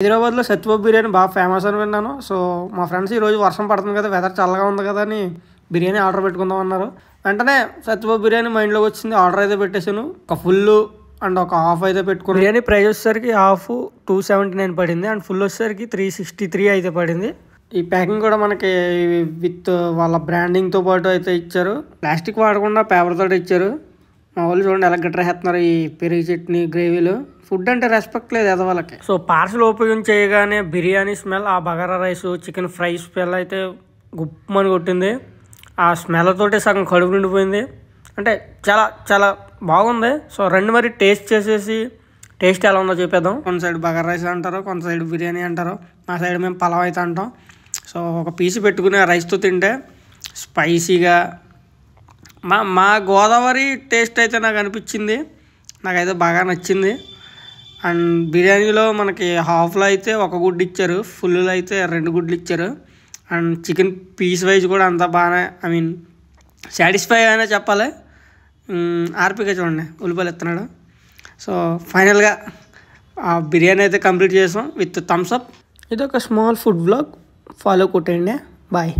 హైదరాబాద్లో సత్యవ బిర్యానీ బాగా ఫేమస్ అని విన్నాను సో మా ఫ్రెండ్స్ ఈరోజు వర్షం పడుతుంది కదా వెదర్ చల్లగా ఉంది కదా అని బిర్యానీ ఆర్డర్ పెట్టుకుందాం అన్నారు వెంటనే సత్యవ బిర్యానీ మైండ్లోకి వచ్చింది ఆర్డర్ అయితే పెట్టేశాను ఒక ఫుల్ అండ్ ఒక హాఫ్ అయితే పెట్టుకున్నాను బిర్యానీ ప్రైస్ వచ్చేసరికి హాఫ్ టూ సెవెంటీ నైన్ పడింది అండ్ ఫుల్ వచ్చేసరికి త్రీ సిక్స్టీ త్రీ అయితే పడింది ఈ ప్యాకింగ్ కూడా మనకి విత్ వాళ్ళ బ్రాండింగ్తో పాటు అయితే ఇచ్చారు ప్లాస్టిక్ వాడకుండా పేపర్ తోటి ఇచ్చారు మా వాళ్ళు చూడండి ఎలా వేస్తున్నారు ఈ పెరుగు చట్నీ గ్రేవీలు ఫుడ్ అంటే రెస్పెక్ట్ లేదు ఎదవాళ్ళకి సో పార్సల్ ఓపెన్ చేయగానే బిర్యానీ స్మెల్ ఆ bagara rice chicken fry smell అయితే గుప్పమని కొట్టింది ఆ స్మెల్ తోటే సగం కడుపు నిండిపోయింది అంటే చాలా చాలా బాగుంది సో రెండు మరి టేస్ట్ చేసేసి టేస్ట్ ఎలా ఉందో చెప్పేద్దాం కొంత సైడ్ బగర్ రైస్ అంటారు కొంత సైడ్ బిర్యానీ అంటారు మా సైడ్ మేము పలావ్ అయితే అంటాం సో ఒక పీస్ పెట్టుకుని ఆ రైస్తో తింటే స్పైసీగా మా మా గోదావరి టేస్ట్ అయితే నాకు అనిపించింది నాకైతే బాగా నచ్చింది అండ్ బిర్యానీలో మనకి హాఫ్లో అయితే ఒక గుడ్డు ఇచ్చారు ఫుల్లో అయితే రెండు గుడ్లు ఇచ్చారు అండ్ చికెన్ పీస్ వైజ్ కూడా అంత బాగానే ఐ మీన్ సాటిస్ఫై అయినా చెప్పాలి ఆర్పిక చూడండి ఉల్లిపాయలు ఎత్తున్నాడు సో ఫైనల్గా ఆ బిర్యానీ అయితే కంప్లీట్ చేసాం విత్ థమ్స్అప్ ఇది ఒక స్మాల్ ఫుడ్ బ్లాగ్ ఫాలో కొట్టండి బాయ్